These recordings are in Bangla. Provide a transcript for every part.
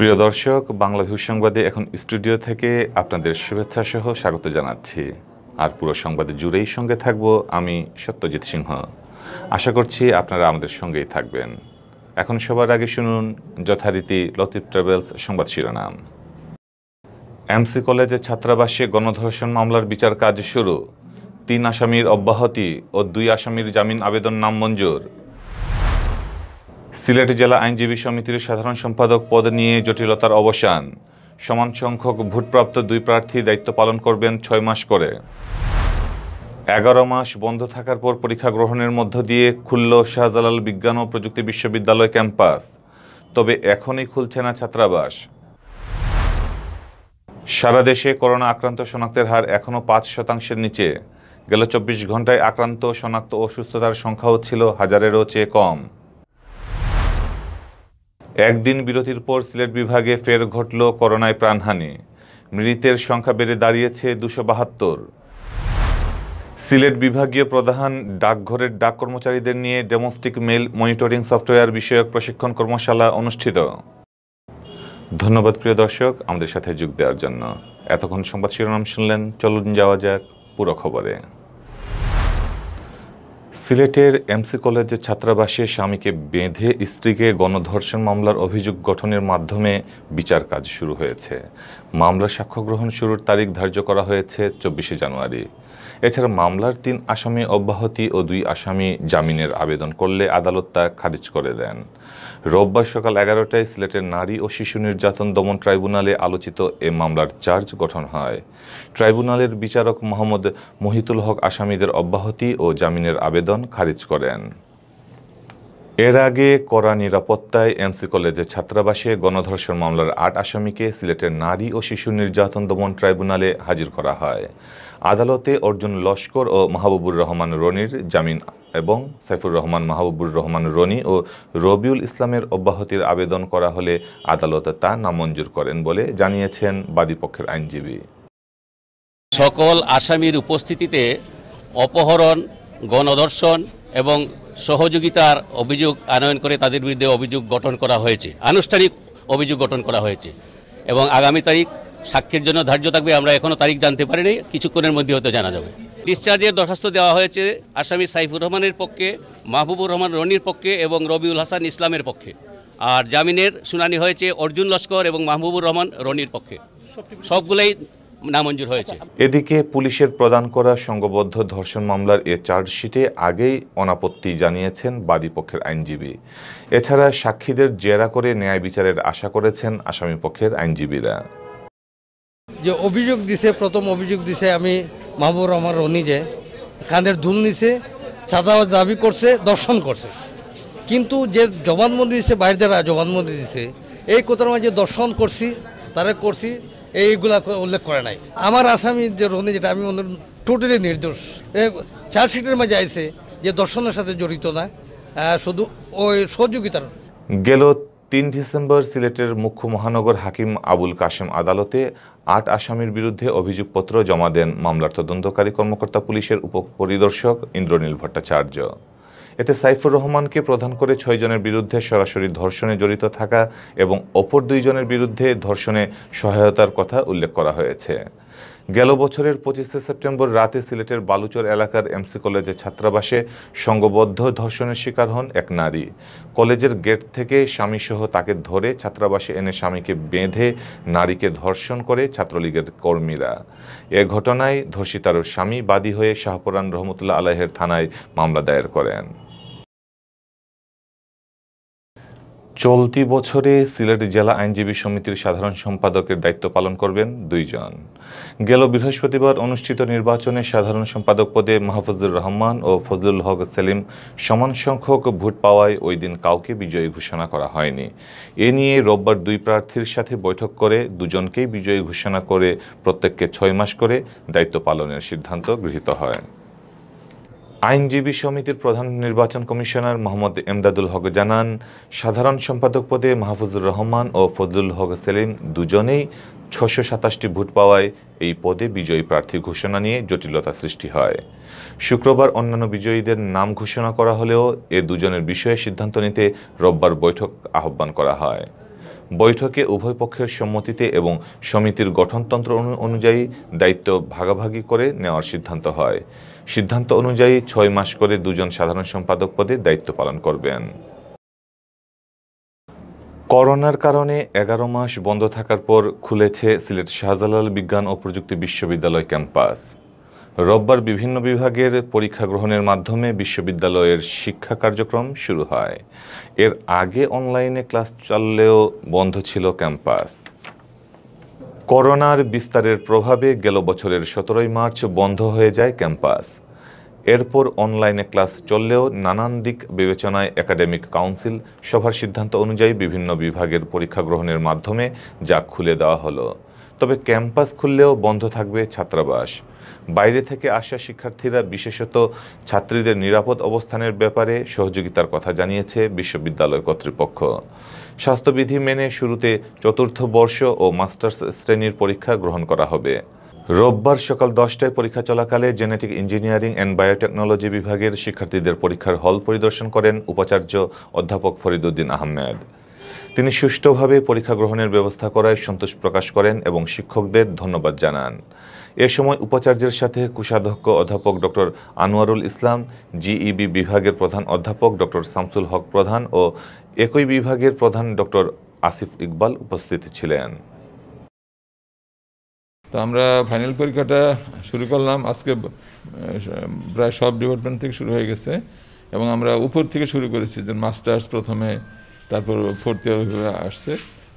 প্রিয় দর্শক বাংলা ভিউ সংবাদে এখন স্টুডিও থেকে আপনাদের শুভেচ্ছা সহ স্বাগত জানাচ্ছি আর পুরো সংবাদে জুড়েই সঙ্গে থাকব আমি সত্যজিৎ সিংহ আশা করছি আপনারা আমাদের সঙ্গেই থাকবেন এখন সবার আগে শুনুন যথারীতি লতিফ ট্রাভেলস সংবাদ শিরোনাম এমসি কলেজে ছাত্রাবাসে গণধর্ষণ মামলার বিচার কাজ শুরু তিন আসামির অব্যাহতি ও দুই আসামির জামিন আবেদন নাম মঞ্জুর সিলেট জেলা আইনজীবী সমিতির সাধারণ সম্পাদক পদ নিয়ে জটিলতার অবসান সমান সংখ্যক ভোটপ্রাপ্ত দুই প্রার্থী দায়িত্ব পালন করবেন ছয় মাস করে এগারো মাস বন্ধ থাকার পর পরীক্ষা গ্রহণের মধ্য দিয়ে খুলল শাহজালাল বিজ্ঞান ও প্রযুক্তি বিশ্ববিদ্যালয় ক্যাম্পাস তবে এখনই খুলছে না ছাত্রাবাস সারা দেশে করোনা আক্রান্ত শনাক্তের হার এখনও পাঁচ শতাংশের নিচে গেল চব্বিশ ঘন্টায় আক্রান্ত শনাক্ত ও সুস্থতার সংখ্যাও ছিল হাজারেরও চেয়ে কম একদিন বিরতির পর সিলেট বিভাগে ফের ঘটল করোনায় প্রাণহানি মৃতের সংখ্যা বেড়ে দাঁড়িয়েছে দুশো বাহাত্তর সিলেট বিভাগীয় প্রধান ডাকঘরের ডাক কর্মচারীদের নিয়ে ডেমোস্টিক মেল মনিটরিং সফটওয়্যার বিষয়ক প্রশিক্ষণ কর্মশালা অনুষ্ঠিত ধন্যবাদ প্রিয় দর্শক আমাদের সাথে যোগ দেওয়ার জন্য এতক্ষণ সংবাদ শিরোনাম শুনলেন চলুন যাওয়া যাক পুরো খবরে সিলেটের এমসি কলেজের ছাত্রাবাসে স্বামীকে বেঁধে স্ত্রীকে গণধর্ষণ মামলার অভিযোগ গঠনের মাধ্যমে বিচার কাজ শুরু হয়েছে মামলা সাক্ষ্য গ্রহণ শুরুর তারিখ ধার্য করা হয়েছে চব্বিশে জানুয়ারি এছাড়া মামলার তিন আসামি অব্যাহতি ও দুই আসামি জামিনের আবেদন করলে আদালত তা খারিজ করে দেন রোববার সকাল এগারোটায় সিলেটের নারী ও শিশু নির্যাতন দমন ট্রাইব্যুনালে আলোচিত এ মামলার চার্জ গঠন হয় ট্রাইব্যুনালের বিচারক মোহাম্মদ মহিতুল হক আসামিদের অব্যাহতি ও জামিনের আবেদন আবেদন খারিজ করেন এর আগে করা নিরাপত্তায় এমসি কলেজের ছাত্রাবাসে গণধর্ষণ মামলার আট আসামিকে সিলেটের নারী ও শিশু নির্যাতন দমন ট্রাইব্যুনালে হাজির করা হয় আদালতে অর্জুন লস্কর ও মাহবুবুর রহমান রনির জামিন এবং সাইফুর রহমান মাহবুবুর রহমান রনি ও রবিউল ইসলামের অব্যাহতির আবেদন করা হলে আদালত তা নামঞ্জুর করেন বলে জানিয়েছেন বাদীপক্ষের আইনজীবী সকল আসামির উপস্থিতিতে অপহরণ গণধর্ষণ এবং সহযোগিতার অভিযোগ আনয়ন করে তাদের বিরুদ্ধে অভিযোগ গঠন করা হয়েছে আনুষ্ঠানিক অভিযোগ গঠন করা হয়েছে এবং আগামী তারিখ সাক্ষীর জন্য ধার্য থাকবে আমরা এখনও তারিখ জানতে পারিনি কিছুক্ষণের মধ্যে হয়তো জানা যাবে ডিসচার্জের দরখাস্ত দেওয়া হয়েছে আসামি সাইফুর রহমানের পক্ষে মাহবুবুর রহমান রনির পক্ষে এবং রবিউল হাসান ইসলামের পক্ষে আর জামিনের শুনানি হয়েছে অর্জুন লস্কর এবং মাহবুবুর রহমান রনির পক্ষে সবগুলোই নামঞ্জুর হয়েছে এদিকে পুলিশের প্রদান করা সংঘবদ্ধ ধর্ষণ মামলার এ চার্জশিটে আগেই অনাপত্তি জানিয়েছেন বাদীপক্ষের আইনজীবী এছাড়া সাক্ষীদের জেরা করে ন্যায় বিচারের আশা করেছেন আসামিপক্ষের আইনজীবীরা যে অভিযোগ দিছে প্রথম অভিযোগ দিছে আমি মাহবুব রহমান রনি যে কাঁধের ধুল নিছে চাঁদা দাবি করছে দর্শন করছে কিন্তু যে জবানবন্দি দিছে বাইরে যারা জবানবন্দি দিছে এই কথার যে দর্শন করছি তারা করছি এইগুলা উল্লেখ করে নাই আমার আসামি যে রনি যেটা আমি টোটালি নির্দোষ চার্জশিটের মাঝে আইসে যে দর্শনের সাথে জড়িত না শুধু ওই সহযোগিতার গেল তিন ডিসেম্বর সিলেটের মুখ্য মহানগর হাকিম আবুল কাশেম আদালতে আট আসামির বিরুদ্ধে অভিযোগপত্র জমা দেন মামলার তদন্তকারী কর্মকর্তা পুলিশের উপপরিদর্শক ইন্দ্রনীল ভট্টাচার্য এতে সাইফুর রহমানকে প্রধান করে ছয়জনের বিরুদ্ধে সরাসরি ধর্ষণে জড়িত থাকা এবং অপর দুইজনের বিরুদ্ধে ধর্ষণে সহায়তার কথা উল্লেখ করা হয়েছে গেল বছরের পঁচিশে সেপ্টেম্বর রাতে সিলেটের বালুচর এলাকার এমসি কলেজের ছাত্রাবাসে সংঘবদ্ধ ধর্ষণের শিকার হন এক নারী কলেজের গেট থেকে স্বামীসহ তাকে ধরে ছাত্রাবাসে এনে স্বামীকে বেঁধে নারীকে ধর্ষণ করে ছাত্রলীগের কর্মীরা এ ঘটনায় ধর্ষিতার স্বামী বাদী হয়ে শাহপরান রহমতুল্লাহ আলাহের থানায় মামলা দায়ের করেন চলতি বছরে সিলেট জেলা আইনজীবী সমিতির সাধারণ সম্পাদকের দায়িত্ব পালন করবেন দুইজন গেল বৃহস্পতিবার অনুষ্ঠিত নির্বাচনে সাধারণ সম্পাদক পদে মাহফুজুর রহমান ও ফজলুল হক সেলিম সমান সংখ্যক ভোট পাওয়ায় ওই দিন কাউকে বিজয়ী ঘোষণা করা হয়নি এ নিয়ে রোববার দুই প্রার্থীর সাথে বৈঠক করে দুজনকেই বিজয়ী ঘোষণা করে প্রত্যেককে ছয় মাস করে দায়িত্ব পালনের সিদ্ধান্ত গৃহীত হয় আইনজীবী সমিতির প্রধান নির্বাচন কমিশনার মোহাম্মদ এমদাদুল হক জানান সাধারণ সম্পাদক পদে মাহফুজুর রহমান ও ফজলুল হক সেলিম দুজনেই ছশো সাতাশটি ভোট পাওয়ায় এই পদে বিজয়ী প্রার্থী ঘোষণা নিয়ে জটিলতা সৃষ্টি হয় শুক্রবার অন্যান্য বিজয়ীদের নাম ঘোষণা করা হলেও এ দুজনের বিষয়ে সিদ্ধান্ত নিতে রোববার বৈঠক আহ্বান করা হয় বৈঠকে উভয় পক্ষের সম্মতিতে এবং সমিতির গঠনতন্ত্র অনুযায়ী দায়িত্ব ভাগাভাগি করে নেওয়ার সিদ্ধান্ত হয় সিদ্ধান্ত অনুযায়ী ছয় মাস করে দুজন সাধারণ সম্পাদক পদে দায়িত্ব পালন করবেন করোনার কারণে এগারো মাস বন্ধ থাকার পর খুলেছে সিলেট শাহজালাল বিজ্ঞান ও প্রযুক্তি বিশ্ববিদ্যালয় ক্যাম্পাস রোববার বিভিন্ন বিভাগের পরীক্ষা গ্রহণের মাধ্যমে বিশ্ববিদ্যালয়ের শিক্ষা কার্যক্রম শুরু হয় এর আগে অনলাইনে ক্লাস চাললেও বন্ধ ছিল ক্যাম্পাস করোনার বিস্তারের প্রভাবে গেল বছরের সতেরোই মার্চ বন্ধ হয়ে যায় ক্যাম্পাস এরপর অনলাইনে ক্লাস চললেও নানান দিক বিবেচনায় একাডেমিক কাউন্সিল সভার সিদ্ধান্ত অনুযায়ী বিভিন্ন বিভাগের পরীক্ষা গ্রহণের মাধ্যমে যা খুলে দেওয়া হলো তবে ক্যাম্পাস খুললেও বন্ধ থাকবে ছাত্রাবাস বাইরে থেকে আসা শিক্ষার্থীরা বিশেষত ছাত্রীদের নিরাপদ অবস্থানের ব্যাপারে সহযোগিতার কথা জানিয়েছে বিশ্ববিদ্যালয় কর্তৃপক্ষ স্বাস্থ্যবিধি মেনে শুরুতে চতুর্থ বর্ষ ও মাস্টার্স শ্রেণীর পরীক্ষা গ্রহণ করা হবে রোববার সকাল দশটায় পরীক্ষা চলাকালে জেনেটিক ইঞ্জিনিয়ারিং অ্যান্ড বায়োটেকনোলজি বিভাগের শিক্ষার্থীদের পরীক্ষার হল পরিদর্শন করেন উপাচার্য অধ্যাপক ফরিদুদ্দিন আহমেদ তিনি সুষ্ঠুভাবে পরীক্ষা গ্রহণের ব্যবস্থা করায় সন্তোষ প্রকাশ করেন এবং শিক্ষকদের ধন্যবাদ জানান এ সময় উপাচার্যের সাথে কোষাধ্যক্ষ অধ্যাপক ডক্টর আনোয়ারুল ইসলাম জিইবি বিভাগের প্রধান অধ্যাপক ডক্টর শামসুল হক প্রধান ও একই বিভাগের প্রধান ডক্টর আসিফ ইকবাল উপস্থিত ছিলেন তো আমরা ফাইনাল পরীক্ষাটা শুরু করলাম আজকে প্রায় সব ডিপার্টমেন্ট থেকে শুরু হয়ে গেছে এবং আমরা উপর থেকে শুরু করেছি যে মাস্টার্স প্রথমে তারপর ইয়ার আসছে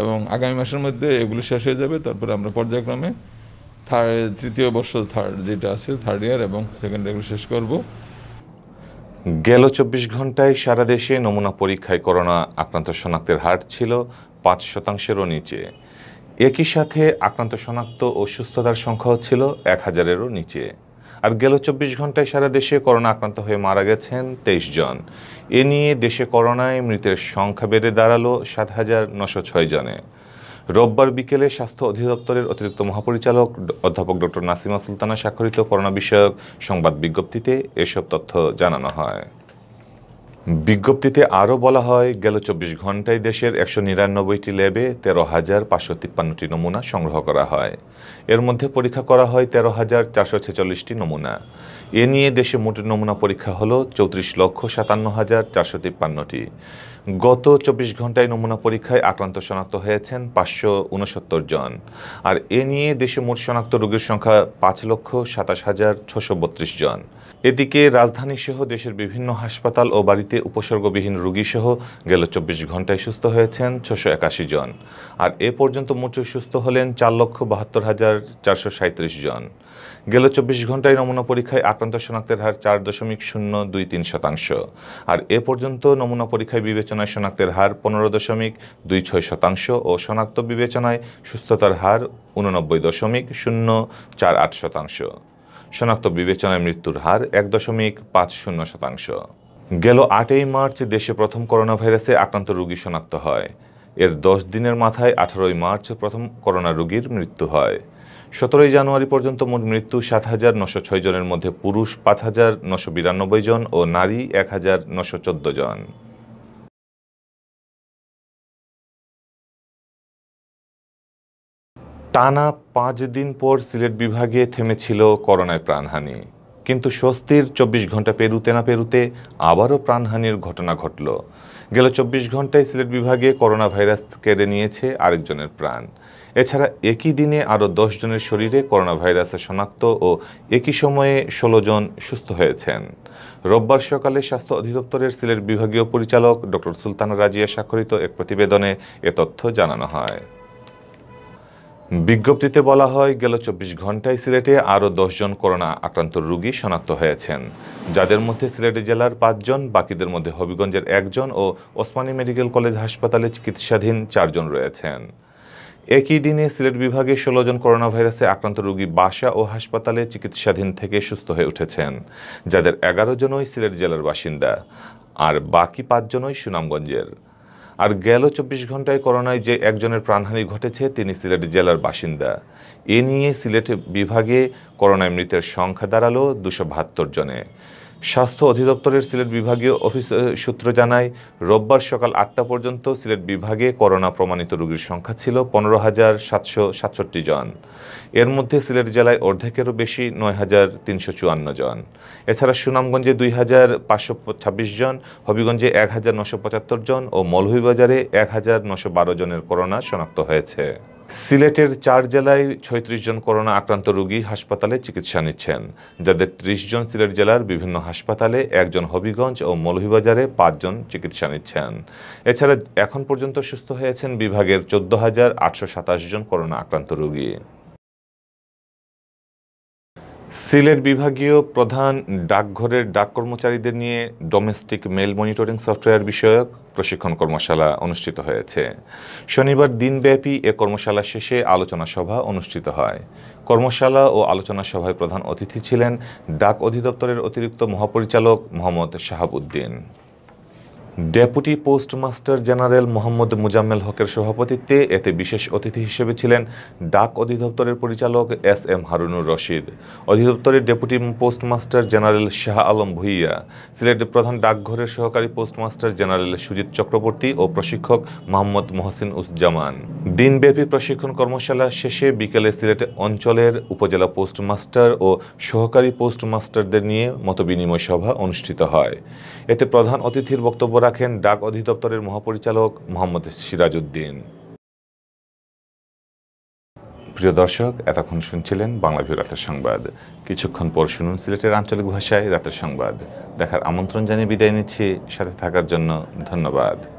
এবং আগামী মাসের মধ্যে এগুলো শেষ হয়ে যাবে তারপর আমরা পর্যায়ক্রমে থার্ড তৃতীয় বর্ষ থার্ড যেটা আছে থার্ড ইয়ার এবং সেকেন্ড ইয়ারগুলো শেষ করব গেল চব্বিশ ঘন্টায় সারা দেশে নমুনা পরীক্ষায় করোনা আক্রান্ত শনাক্তের হার ছিল পাঁচ শতাংশেরও নিচে একই সাথে আক্রান্ত শনাক্ত ও সুস্থতার সংখ্যাও ছিল এক হাজারেরও নিচে আর গেল চব্বিশ ঘন্টায় সারা দেশে করোনা আক্রান্ত হয়ে মারা গেছেন তেইশ জন এ নিয়ে দেশে করোনায় মৃতের সংখ্যা বেড়ে দাঁড়ালো সাত হাজার নশো ছয় জনে রোববার বিকেলে স্বাস্থ্য অধিদপ্তরের অতিরিক্ত মহাপরিচালক অধ্যাপক ডক্টর নাসিমা সুলতানা স্বাক্ষরিত করোনা বিষয়ক সংবাদ বিজ্ঞপ্তিতে এসব তথ্য জানানো হয় বিজ্ঞপ্তিতে আরও বলা হয় গেল চব্বিশ ঘন্টায় দেশের একশো নিরানব্বইটি ল্যাবে তেরো হাজার পাঁচশো তিপ্পান্নটি নমুনা সংগ্রহ করা হয় এর মধ্যে পরীক্ষা করা হয় তেরো হাজার চারশো ছেচল্লিশটি নমুনা এ নিয়ে দেশে মোট নমুনা পরীক্ষা হল চৌত্রিশ লক্ষ সাতান্ন হাজার চারশো তিপ্পান্নটি গত চব্বিশ ঘন্টায় নমুনা পরীক্ষায় আক্রান্ত শনাক্ত হয়েছেন পাঁচশো উনসত্তর জন আর এ নিয়ে দেশে মোট শনাক্ত রোগীর সংখ্যা পাঁচ লক্ষ সাতাশ হাজার ছশো বত্রিশ জন এদিকে রাজধানী সহ দেশের বিভিন্ন হাসপাতাল ও বাড়িতে উপসর্গবিহীন সহ গেল চব্বিশ ঘন্টায় সুস্থ হয়েছেন ছশো একাশি জন আর এ পর্যন্ত মোট সুস্থ হলেন চার লক্ষ বাহাত্তর হাজার চারশো সাঁত্রিশ জন গেল চব্বিশ ঘন্টায় নমুনা পরীক্ষায় আক্রান্ত শনাক্তের হার চার দশমিক শূন্য দুই তিন শতাংশ আর এ পর্যন্ত নমুনা পরীক্ষায় বিবেচনায় শনাক্তের হার পনেরো দশমিক দুই ছয় শতাংশ ও শনাক্ত বিবেচনায় সুস্থতার হার উননব্বই দশমিক শূন্য চার আট শতাংশ শনাক্ত বিবেচনায় মৃত্যুর হার এক দশমিক পাঁচ শূন্য শতাংশ গেল আটই মার্চ দেশে প্রথম করোনা ভাইরাসে আক্রান্ত রোগী শনাক্ত হয় এর দশ দিনের মাথায় আঠারোই মার্চ প্রথম করোনা রোগীর মৃত্যু হয় সতেরোই জানুয়ারি পর্যন্ত মোট মৃত্যু সাত হাজার নশো ছয় জনের মধ্যে পুরুষ পাঁচ হাজার নশো বিরানব্বই জন ও নারী এক হাজার নশো চোদ্দ জন টানা পাঁচ দিন পর সিলেট বিভাগে থেমেছিল করোনায় প্রাণহানি কিন্তু স্বস্তির চব্বিশ ঘন্টা পেরুতে না পেরুতে আবারও প্রাণহানির ঘটনা ঘটল গেল চব্বিশ ঘন্টায় সিলেট বিভাগে করোনা ভাইরাস কেড়ে নিয়েছে আরেকজনের প্রাণ এছাড়া একই দিনে আরও জনের শরীরে করোনা ভাইরাসের শনাক্ত ও একই সময়ে ১৬ জন সুস্থ হয়েছেন রোববার সকালে স্বাস্থ্য অধিদপ্তরের সিলেট বিভাগীয় পরিচালক ডক্টর সুলতানা রাজিয়া স্বাক্ষরিত এক প্রতিবেদনে এ তথ্য জানানো হয় বিজ্ঞপ্তিতে বলা হয় গেল চব্বিশ ঘন্টায় সিলেটে আরও দশজন করোনা আক্রান্ত রোগী শনাক্ত হয়েছেন যাদের মধ্যে সিলেট জেলার পাঁচজন বাকিদের মধ্যে হবিগঞ্জের একজন ও ওসমানী মেডিকেল কলেজ হাসপাতালে চিকিৎসাধীন চারজন রয়েছেন একই দিনে সিলেট বিভাগে ষোলো জন করোনা ভাইরাসে আক্রান্ত রোগী বাসা ও হাসপাতালে চিকিৎসাধীন থেকে সুস্থ হয়ে উঠেছেন যাদের এগারো জনই সিলেট জেলার বাসিন্দা আর বাকি পাঁচজনই সুনামগঞ্জের আর গেল চব্বিশ ঘন্টায় করোনায় যে একজনের প্রাণহানি ঘটেছে তিনি সিলেট জেলার বাসিন্দা এ নিয়ে সিলেট বিভাগে করোনায় মৃতের সংখ্যা দাঁড়ালো দুশো বাহাত্তর জনে স্বাস্থ্য অধিদপ্তরের সিলেট বিভাগীয় অফিস সূত্র জানায় রোববার সকাল আটটা পর্যন্ত সিলেট বিভাগে করোনা প্রমাণিত রোগীর সংখ্যা ছিল পনেরো হাজার সাতশো সাতষট্টি জন এর মধ্যে সিলেট জেলায় অর্ধেকেরও বেশি নয় হাজার তিনশো চুয়ান্ন জন এছাড়া সুনামগঞ্জে দুই হাজার পাঁচশো ছাব্বিশ জন হবিগঞ্জে এক হাজার নশো পঁচাত্তর জন ও মৌলভীবাজারে এক হাজার নশো বারো জনের করোনা শনাক্ত হয়েছে সিলেটের চার জেলায় ছয়ত্রিশ জন করোনা আক্রান্ত রোগী হাসপাতালে চিকিৎসা নিচ্ছেন যাদের ত্রিশ জন সিলেট জেলার বিভিন্ন হাসপাতালে একজন হবিগঞ্জ ও মৌলভীবাজারে পাঁচজন চিকিৎসা নিচ্ছেন এছাড়া এখন পর্যন্ত সুস্থ হয়েছেন বিভাগের চোদ্দ হাজার আটশো সাতাশ জন করোনা আক্রান্ত রোগী সিলেট বিভাগীয় প্রধান ডাকঘরের ডাক কর্মচারীদের নিয়ে ডোমেস্টিক মেল মনিটরিং সফটওয়্যার বিষয়ক প্রশিক্ষণ কর্মশালা অনুষ্ঠিত হয়েছে শনিবার দিনব্যাপী এ কর্মশালা শেষে আলোচনা সভা অনুষ্ঠিত হয় কর্মশালা ও আলোচনা সভায় প্রধান অতিথি ছিলেন ডাক অধিদপ্তরের অতিরিক্ত মহাপরিচালক Mohammad Shahabuddin deputy postmaster general Mohammad Muzammel হকের সভাপতিত্বে এতে বিশেষ অতিথি হিসেবে ছিলেন ডাক অধিদপ্তরের পরিচালক এস এম হারুনুর রশিদ অধিদপ্তরের deputy postmaster general Shah Alam Bhuiyan Sylhet প্রধান ডাকঘরের সহকারী পোস্টমাস্টার জেনারেল সুজিত চক্রবর্তী ও প্রশিক্ষক মোহাম্মদ মহসিন উজ্জামান দিনব্যাপী প্রশিক্ষণ কর্মশালা শেষে বিকেলে সিলেট অঞ্চলের উপজেলা পোস্টমাস্টার ও সহকারী পোস্টমাস্টারদের নিয়ে মতবিনিময় সভা অনুষ্ঠিত হয় এতে প্রধান অতিথির বক্তব্য রাখেন ডাক অধিদপ্তরের মহাপরিচালক মোহাম্মদ সিরাজউদ্দিন প্রিয় দর্শক এতক্ষণ শুনছিলেন ভিউ রাতের সংবাদ কিছুক্ষণ পর শুনুন সিলেটের আঞ্চলিক ভাষায় রাতের সংবাদ দেখার আমন্ত্রণ জানিয়ে বিদায় নিচ্ছি সাথে থাকার জন্য ধন্যবাদ